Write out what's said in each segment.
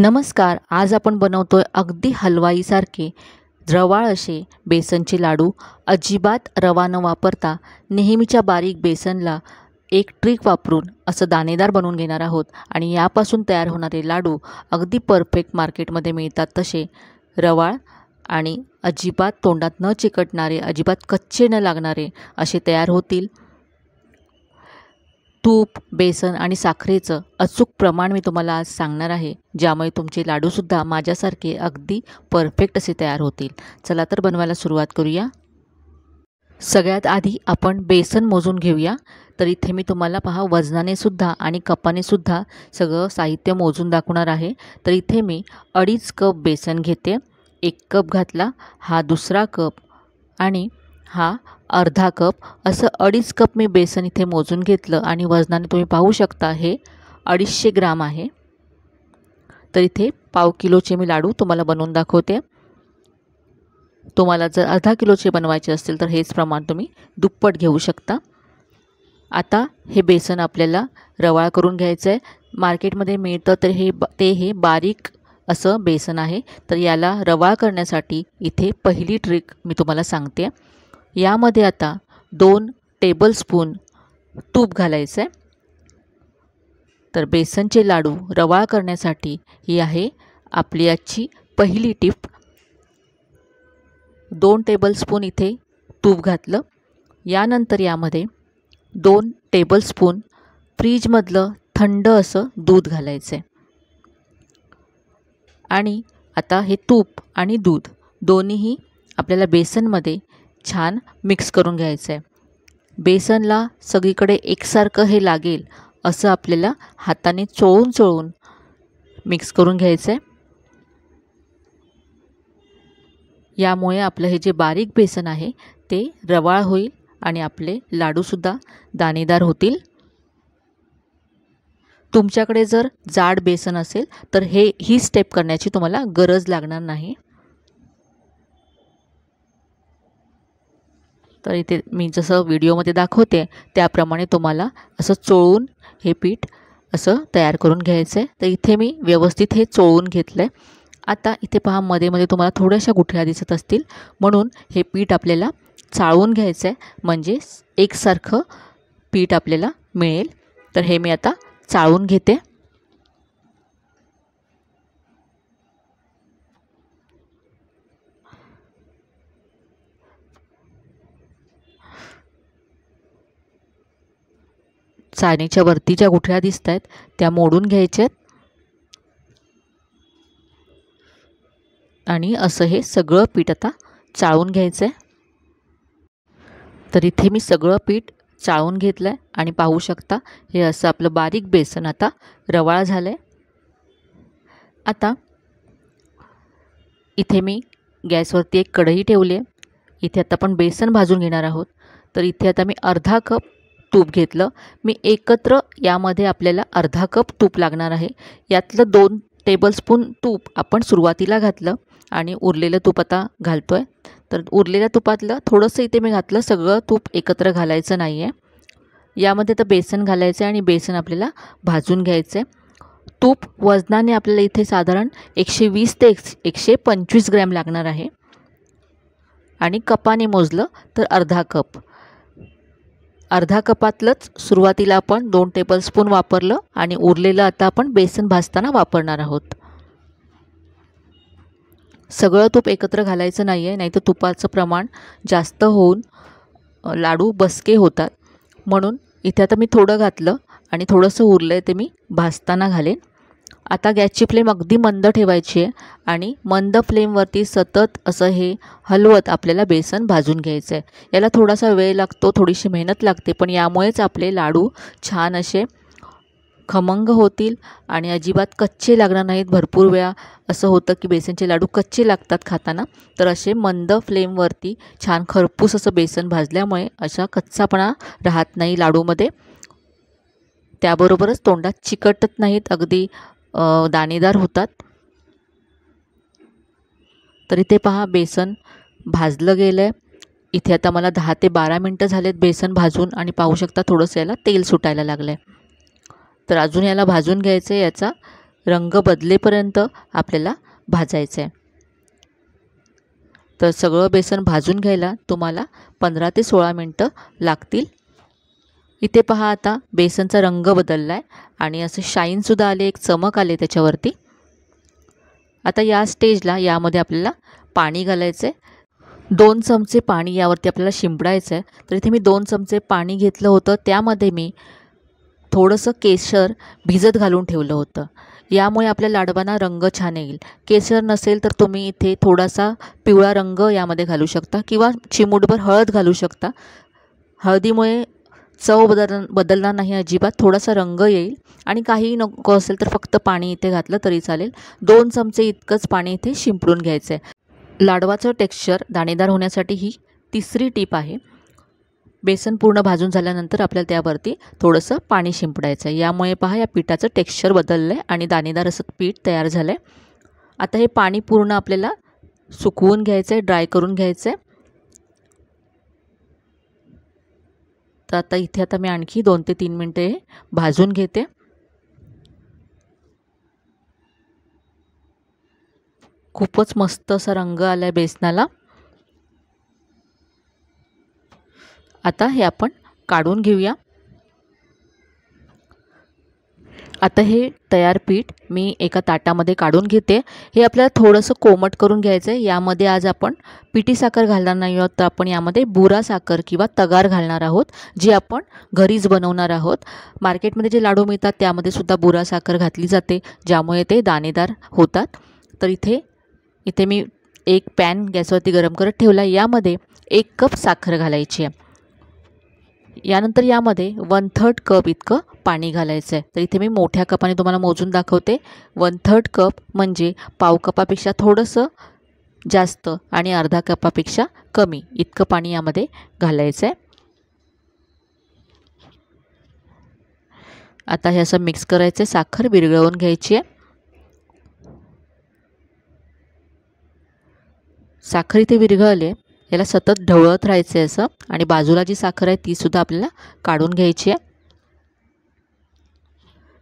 नमस्कार आज आपण बनवतोय अगदी हलवाईसारखे रवाळ असे बेसनचे लाडू अजिबात रवा न वापरता नेहमीच्या बारीक बेसनला एक ट्रिक वापरून असं दाणेदार बनवून घेणार आहोत आणि यापासून तयार होणारे लाडू अगदी परफेक्ट मार्केटमध्ये मिळतात तसे रवाळ आणि अजिबात तोंडात न चिकटणारे अजिबात कच्चे न लागणारे असे तयार होतील तूप बेसन आणि साखरेचं अचूक प्रमाण मी तुम्हाला आज सांगणार आहे ज्यामुळे तुमचे लाडूसुद्धा माझ्यासारखे अगदी परफेक्ट असे तयार होतील चला तर बनवायला सुरुवात करूया सगळ्यात आधी आपण बेसन मोजून घेऊया तर इथे मी तुम्हाला पहा वजनाने सुद्धा आणि कपाने सुद्धा सगळं साहित्य मोजून दाखवणार आहे तर इथे मी अडीच कप बेसन घेते एक कप घातला हा दुसरा कप आणि हा अर्धा कप असं अडीच कप मी बेसन इथे मोजून घेतलं आणि वजनाने तुम्ही पाहू शकता हे अडीचशे ग्राम आहे तर इथे पाव किलोचे मी लाडू तुम्हाला बनवून दाखवते तुम्हाला जर अर्धा किलोचे बनवायचे असतील तर हेच प्रमाण तुम्ही दुप्पट घेऊ शकता आता हे बेसन आपल्याला रवाळ करून घ्यायचं आहे मार्केटमध्ये मिळतं तर हे ते हे बारीक असं बेसन आहे तर याला रवाळ करण्यासाठी इथे पहिली ट्रिक मी तुम्हाला सांगते यामध्ये आता दोन टेबलस्पून तूप घालायचं आहे तर बेसनचे लाडू रवाळ करण्यासाठी ही आहे आपली आजची पहिली टिप दोन टेबलस्पून इथे तूप घातलं यानंतर यामध्ये दोन टेबलस्पून फ्रीजमधलं थंड असं दूध घालायचं आहे आणि आता हे तूप आणि दूध दोन्हीही आपल्याला बेसनमध्ये छान मिक्स करून घ्यायचं आहे बेसनला सगळीकडे एकसारखं हे लागेल असं आपल्याला हाताने चोळून चोळून मिक्स करून घ्यायचं आहे यामुळे आपलं हे जे बारीक बेसन आहे ते रवाळ होईल आणि आपले लाडूसुद्धा दाणेदार होतील तुमच्याकडे जर जाड बेसन असेल तर हे ही स्टेप करण्याची तुम्हाला गरज लागणार नाही तर इथे मी जसं व्हिडिओमध्ये दाखवते त्याप्रमाणे तुम्हाला असं चोळून हे पीठ असं तयार करून घ्यायचं आहे तर इथे मी व्यवस्थित हे चोळून घेतलं आहे आता इथे पहा मध्ये मध्ये तुम्हाला थोड्याशा गुठळ्या दिसत असतील म्हणून हे पीठ आपल्याला चाळून घ्यायचं आहे म्हणजे एकसारखं पीठ आपल्याला मिळेल तर हे मी आता चाळून घेते चाळणीच्या वरती ज्या गुठळ्या दिसत आहेत त्या मोडून घ्यायच्यात आणि असं हे सगळं पीठ आता चाळून घ्यायचं आहे तर इथे मी सगळं पीठ चाळून घेतलं आहे आणि पाहू शकता हे असं आपलं बारीक बेसन आता रवाळ झालं आहे आता इथे मी गॅसवरती एक कढई ठेवली आहे इथे आता आपण बेसन भाजून घेणार आहोत तर इथे आता मी अर्धा कप तूप घेतलं मी एकत्र यामध्ये आपल्याला अर्धा कप तूप लागणार आहे यातलं दोन टेबलस्पून तूप आपण सुरुवातीला घातलं आणि उरलेलं तूप आता घालतो आहे तर उरलेल्या तुपातलं थोडंसं इथे मी घातलं सगळं तूप एकत्र घालायचं नाही आहे यामध्ये तर बेसन घालायचं आहे आणि बेसन आपल्याला भाजून घ्यायचं आहे तूप वजनाने आपल्याला इथे साधारण एकशे वीस ते एक एकशे पंचवीस ग्रॅम लागणार आहे आणि कपाने मोजलं तर अर्धा कप अर्धा कपातलंच सुरुवातीला आपण दोन स्पून वापरलं आणि उरलेलं आता आपण बेसन भाजताना वापरणार आहोत सगळं तूप एकत्र घालायचं नाही आहे नाहीतर तुपाचं प्रमाण जास्त होऊन लाडू बसके होतात म्हणून इथे आता मी थोडं घातलं आणि थोडंसं उरलं आहे ते मी भाजताना घालेन आता गॅसची फ्लेम अगदी मंद ठेवायची आहे आणि मंद फ्लेमवरती सतत असं हे हलवत आपल्याला बेसन भाजून घ्यायचं आहे याला थोडासा वेळ लागतो थोडीशी मेहनत लागते पण यामुळेच आपले लाडू छान असे खमंग होतील आणि अजिबात कच्चे लागणार नाहीत भरपूर वेळा असं होतं की बेसनचे लाडू कच्चे लागतात खाताना तर असे मंद फ्लेमवरती छान खरपूस असं बेसन भाजल्यामुळे अशा कच्चापणा राहत नाही लाडूमध्ये त्याबरोबरच तोंडात चिकटत नाहीत अगदी दाणेदार होतात तर इथे पहा बेसन भाजलं गेलं आहे इथे आता मला दहा ते बारा मिनटं झालेत बेसन भाजून आणि पाहू शकता थोडंसं याला तेल सुटायला लागलं आहे तर अजून याला भाजून घ्यायचं आहे याचा रंग बदलेपर्यंत आपल्याला भाजायचं आहे तर सगळं बेसन भाजून घ्यायला तुम्हाला पंधरा ते सोळा मिनटं लागतील इथे पहा आता बेसनचा रंग बदलला आहे आणि असं शाईनसुद्धा आले एक चमक आले त्याच्यावरती आता या स्टेजला यामध्ये आपल्याला पाणी घालायचं आहे दोन चमचे पाणी यावरती आपल्याला शिंपडायचं आहे तर इथे मी दोन चमचे पाणी घेतलं होतं त्यामध्ये मी थोडंसं केशर भिजत घालून ठेवलं होतं यामुळे आपल्या लाडवांना रंग छान येईल केशर नसेल तर तुम्ही इथे थोडासा पिवळा रंग यामध्ये घालू शकता किंवा चिमूटभर हळद घालू शकता हळदीमुळे चव बदल बदलणार नाही अजिबात थोडासा रंग येईल आणि काहीही नको असेल तर फक्त पाणी इथे घातलं तरी चालेल दोन चमचे इतकंच पाणी इथे शिंपडून घ्यायचं आहे लाडवाचं टेक्स्चर दाणेदार होण्यासाठी ही तिसरी टीप आहे बेसन पूर्ण भाजून झाल्यानंतर आपल्याला त्यावरती थोडंसं पाणी शिंपडायचं आहे यामुळे पहा या पिठाचं टेक्स्चर बदललं आहे आणि दाणेदार असं पीठ तयार झालं आहे आता हे पाणी पूर्ण आपल्याला सुकवून घ्यायचं आहे ड्राय करून घ्यायचं आहे तर आता इथे आता मी आणखी दोन ते तीन मिनटे भाजून घेते खूपच मस्त असा रंग आला आहे बेसनाला आता हे आपण काढून घेऊया आता हे तयार पीठ मी एका ताटामध्ये काढून घेते हे आपल्याला थोडंसं कोमट करून घ्यायचं आहे यामध्ये आज आपण पिठी साखर घालणार नाही आहोत तर आपण यामध्ये बुरा साखर किंवा तगार घालणार आहोत जी आपण घरीच बनवणार आहोत मार्केटमध्ये जे लाडू मिळतात त्यामध्ये सुद्धा बुरा साखर घातली जाते ज्यामुळे ते दाणेदार होतात तर इथे इथे मी एक पॅन गॅसवरती गरम करत ठेवला यामध्ये एक कप साखर घालायची आहे यानंतर यामध्ये वन थर्ड कप इतकं पाणी घालायचं आहे तर इथे मी मोठ्या कपाने तुम्हाला मोजून दाखवते वन थर्ड कप म्हणजे पाव कपापेक्षा थोडंसं जास्त आणि अर्धा कपापेक्षा कमी इतकं पाणी यामध्ये घालायचं आहे आता हे असं मिक्स करायचं साखर विरघळवून घ्यायची आहे साखर इथे विरघळले याला सतत ढवळत राहायचं आहे असं आणि बाजूला जी साखर आहे तीसुद्धा आपल्याला काढून घ्यायची आहे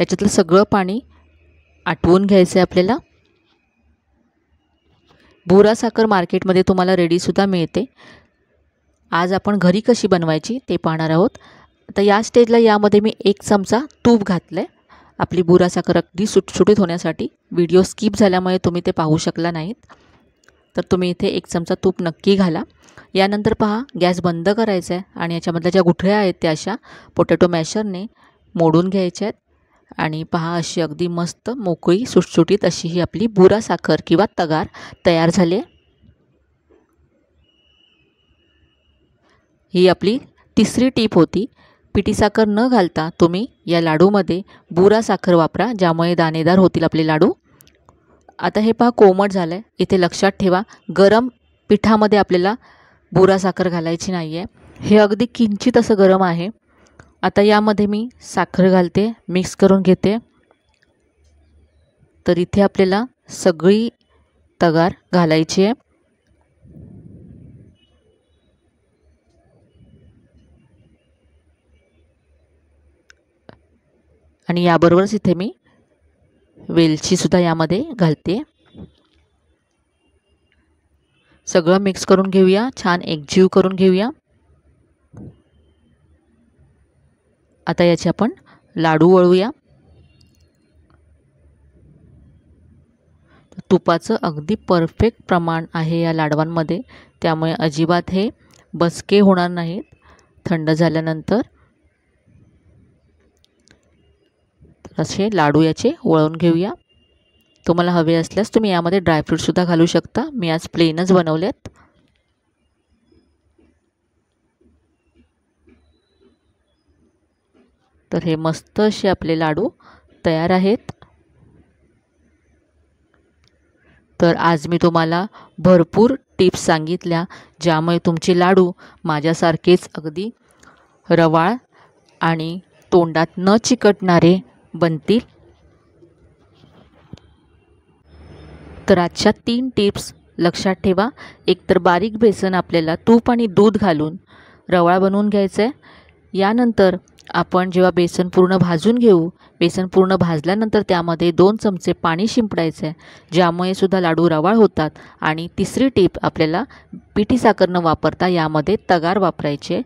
याच्यातलं सगळं पाणी आटवून घ्यायचं आहे आपल्याला बुरा साखर मार्केटमध्ये तुम्हाला रेडीसुद्धा मिळते आज आपण घरी कशी बनवायची ते पाहणार आहोत तर या स्टेजला यामध्ये मी एक चमचा तूप घातलं आहे आपली बुरा साखर अगदी सुटसुटीत होण्यासाठी व्हिडिओ स्किप झाल्यामुळे तुम्ही ते पाहू शकला नाहीत तर तुम्ही इथे एक चमचा तूप नक्की घाला यानंतर पहा गॅस बंद करायचा आहे आणि याच्यामधल्या ज्या गुठळ्या आहेत त्या अशा पोटॅटो मॅशरने मोडून घ्यायच्या आहेत आणि पहा अशी अगदी मस्त मोकळी सुटसुटीत अशी ही आपली बुरा साखर किंवा तगार तयार झाली ही आपली तिसरी टीप होती पिठी साखर न घालता तुम्ही या लाडूमध्ये बुरा साखर वापरा ज्यामुळे दाणेदार होतील आपले लाडू आता हे पहा कोमट झालं आहे इथे लक्षात ठेवा गरम पिठामध्ये आपल्याला बुरा साखर घालायची नाही आहे हे अगदी किंचित असं गरम आहे आता यामध्ये मी साखर घालते मिक्स करून घेते तर इथे आपल्याला सगळी तगार घालायची आहे आणि याबरोबरच इथे मी वेलचीसुद्धा यामध्ये घालते सगळं मिक्स करून घेऊया छान एकजीव करून घेऊया आता याचे आपण लाडू वळूया तुपाचं अगदी परफेक्ट प्रमाण आहे या लाडवांमध्ये त्यामुळे अजिबात हे बसके होणार नाहीत थंड झाल्यानंतर असे लाडू याचे वळून घेऊया तुम्हाला हवे असल्यास तुम्ही यामध्ये ड्रायफ्रूटसुद्धा घालू शकता मी आज प्लेनच बनवलेत तर हे मस्त असे आपले लाडू तयार आहेत तर आज मी तुम्हाला भरपूर टिप्स सांगितल्या ज्यामुळे तुमचे लाडू माझ्यासारखेच अगदी रवाळ आणि तोंडात न चिकटणारे बनतील तर आजच्या तीन टिप्स लक्षात ठेवा एक तर बारीक बेसन आपल्याला तूप आणि दूध घालून रवाळ बनवून घ्यायचं आहे यानंतर आपण जेव्हा बेसन पूर्ण भाजून घेऊ बेसन पूर्ण भाजल्यानंतर त्यामध्ये दोन चमचे पाणी शिंपडायचं आहे ज्यामुळे सुद्धा लाडू रवाळ होतात आणि तिसरी टीप आपल्याला पिठी साखर न वापरता यामध्ये तगार वापरायचे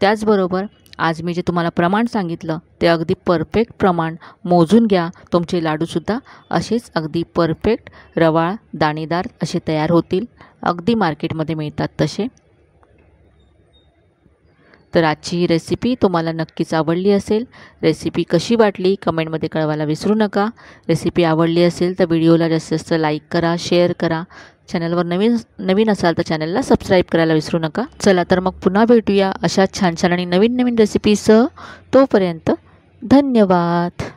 त्याचबरोबर आज मी जे तुम्हाला प्रमाण सांगितलं ते अगदी परफेक्ट प्रमाण मोजून घ्या तुमचे लाडूसुद्धा असेच अगदी परफेक्ट रवाळ दाणेदार असे तयार होतील अगदी मार्केटमध्ये मिळतात तसे तर आजची ही रेसिपी तुम्हाला नक्कीच आवडली असेल रेसिपी कशी वाटली कमेंटमध्ये कळवायला विसरू नका रेसिपी आवडली असेल तर व्हिडिओला जास्तीत जास्त लाईक करा शेअर करा चॅनलवर नवीन नवीन असाल तर चॅनलला सबस्क्राईब करायला विसरू नका चला तर मग पुन्हा भेटूया अशा छान छान आणि नवीन नवीन रेसिपीसह तोपर्यंत धन्यवाद